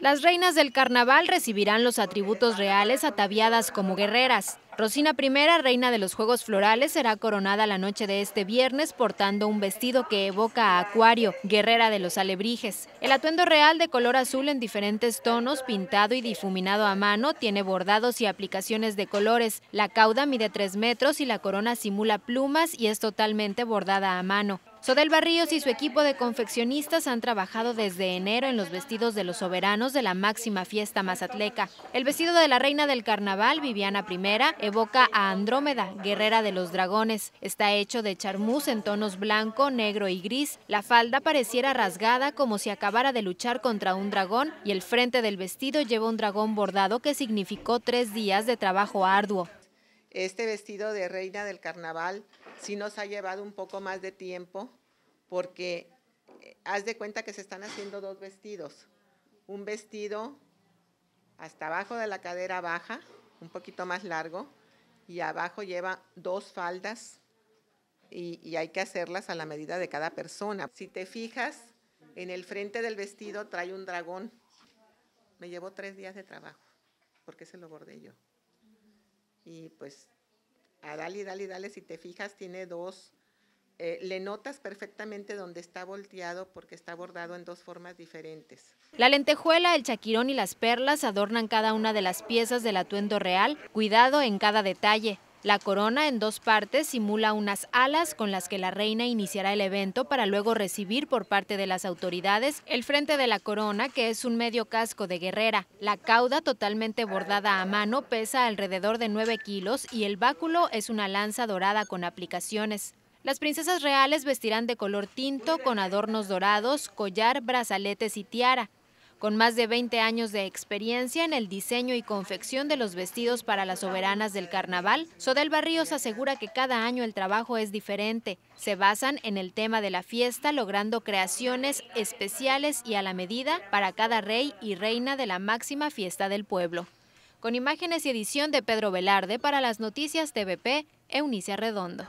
Las reinas del carnaval recibirán los atributos reales ataviadas como guerreras. Rosina I, reina de los Juegos Florales, será coronada la noche de este viernes portando un vestido que evoca a Acuario, guerrera de los alebrijes. El atuendo real de color azul en diferentes tonos, pintado y difuminado a mano, tiene bordados y aplicaciones de colores. La cauda mide 3 metros y la corona simula plumas y es totalmente bordada a mano. Sodel Barrios y su equipo de confeccionistas han trabajado desde enero en los vestidos de los soberanos de la máxima fiesta mazatleca. El vestido de la reina del carnaval, Viviana I, evoca a Andrómeda, guerrera de los dragones. Está hecho de charmuz en tonos blanco, negro y gris. La falda pareciera rasgada como si acabara de luchar contra un dragón y el frente del vestido lleva un dragón bordado que significó tres días de trabajo arduo. Este vestido de reina del carnaval si nos ha llevado un poco más de tiempo porque eh, haz de cuenta que se están haciendo dos vestidos. Un vestido hasta abajo de la cadera baja, un poquito más largo, y abajo lleva dos faldas y, hay que hacerlas a la medida de cada persona. Si te fijas, en el frente del vestido trae un dragón. Me llevó tres días de trabajo, porque se lo bordé yo. Y pues a dale, dale, dale, si te fijas, tiene dos, eh, le notas perfectamente donde está volteado porque está bordado en dos formas diferentes. La lentejuela, el chaquirón y las perlas adornan cada una de las piezas del atuendo real, cuidado en cada detalle. La corona en dos partes simula unas alas con las que la reina iniciará el evento para luego recibir por parte de las autoridades el frente de la corona, que es un medio casco de guerrera. La cauda totalmente bordada a mano pesa alrededor de 9 kilos y el báculo es una lanza dorada con aplicaciones. Las princesas reales vestirán de color tinto con adornos dorados, collar, brazaletes y tiara con más de 20 años de experiencia en el diseño y confección de los vestidos para las soberanas del carnaval, Sodel Barrios asegura que cada año el trabajo es diferente. Se basan en el tema de la fiesta, logrando creaciones especiales y a la medida para cada rey y reina de la máxima fiesta del pueblo. Con imágenes y edición de Pedro Velarde para las noticias TVP, Eunice Redondo.